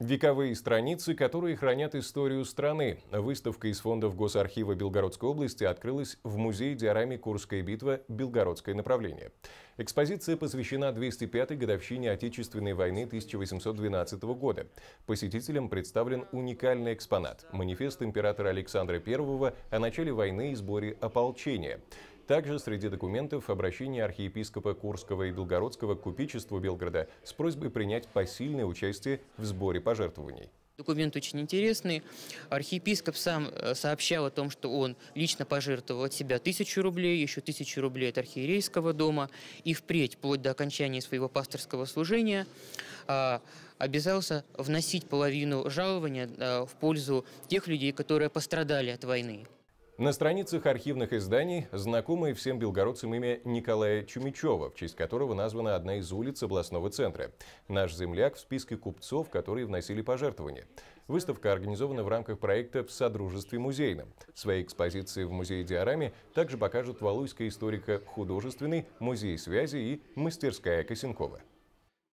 Вековые страницы, которые хранят историю страны. Выставка из фондов Госархива Белгородской области открылась в музее диораме «Курская битва. Белгородское направление». Экспозиция посвящена 205-й годовщине Отечественной войны 1812 года. Посетителям представлен уникальный экспонат – манифест императора Александра I о начале войны и сборе ополчения – также среди документов обращение архиепископа Курского и Белгородского к купечеству Белгорода с просьбой принять посильное участие в сборе пожертвований. Документ очень интересный. Архиепископ сам э, сообщал о том, что он лично пожертвовал от себя тысячу рублей, еще тысячу рублей от архиерейского дома и впредь, вплоть до окончания своего пасторского служения, а, обязался вносить половину жалования э, в пользу тех людей, которые пострадали от войны. На страницах архивных изданий знакомое всем белгородцам имя Николая Чумичева, в честь которого названа одна из улиц областного центра. Наш земляк в списке купцов, которые вносили пожертвования. Выставка организована в рамках проекта «В содружестве музейном». Свои экспозиции в музее-диораме также покажут валуйская историка-художественный, музей связи и мастерская Косенкова.